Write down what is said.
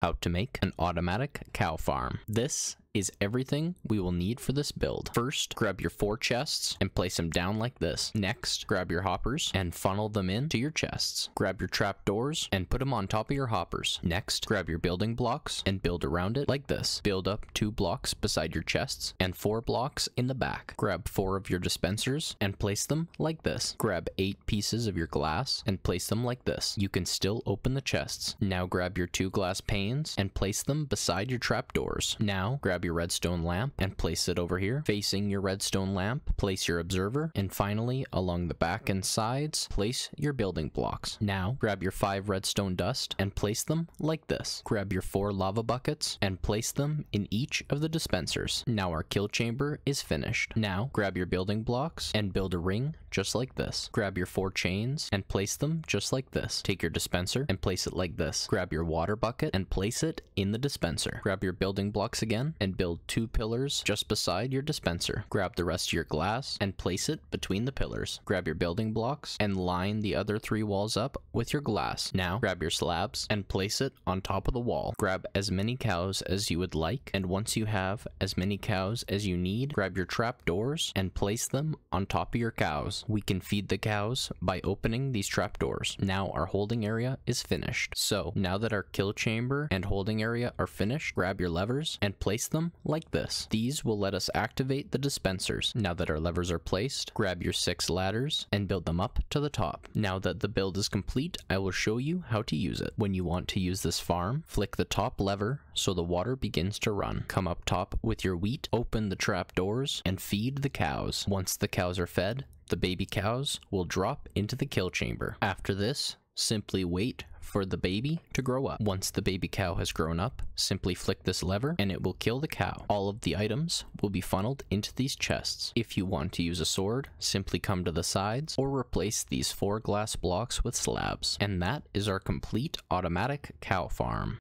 How to make an automatic cow farm. This is everything we will need for this build. First, grab your four chests and place them down like this. Next, grab your hoppers and funnel them in to your chests. Grab your trap doors and put them on top of your hoppers. Next, grab your building blocks and build around it like this. Build up two blocks beside your chests and four blocks in the back. Grab four of your dispensers and place them like this. Grab eight pieces of your glass and place them like this. You can still open the chests. Now grab your two glass panes and place them beside your trap doors. Now grab grab your redstone lamp and place it over here. Facing your redstone lamp, place your observer. And finally, along the back and sides, place your building blocks. Now, grab your five redstone dust and place them like this. Grab your four lava buckets and place them in each of the dispensers. Now our kill chamber is finished. Now, grab your building blocks and build a ring just like this. Grab your four chains and place them just like this. Take your dispenser and place it like this. Grab your water bucket and place it in the dispenser. Grab your building blocks again and and build two pillars just beside your dispenser. Grab the rest of your glass and place it between the pillars. Grab your building blocks and line the other three walls up with your glass. Now grab your slabs and place it on top of the wall. Grab as many cows as you would like and once you have as many cows as you need, grab your trap doors and place them on top of your cows. We can feed the cows by opening these trap doors. Now our holding area is finished. So now that our kill chamber and holding area are finished, grab your levers and place them them like this. These will let us activate the dispensers. Now that our levers are placed, grab your six ladders and build them up to the top. Now that the build is complete, I will show you how to use it. When you want to use this farm, flick the top lever so the water begins to run. Come up top with your wheat, open the trap doors, and feed the cows. Once the cows are fed, the baby cows will drop into the kill chamber. After this, simply wait for the baby to grow up. Once the baby cow has grown up, simply flick this lever and it will kill the cow. All of the items will be funneled into these chests. If you want to use a sword, simply come to the sides or replace these four glass blocks with slabs. And that is our complete automatic cow farm.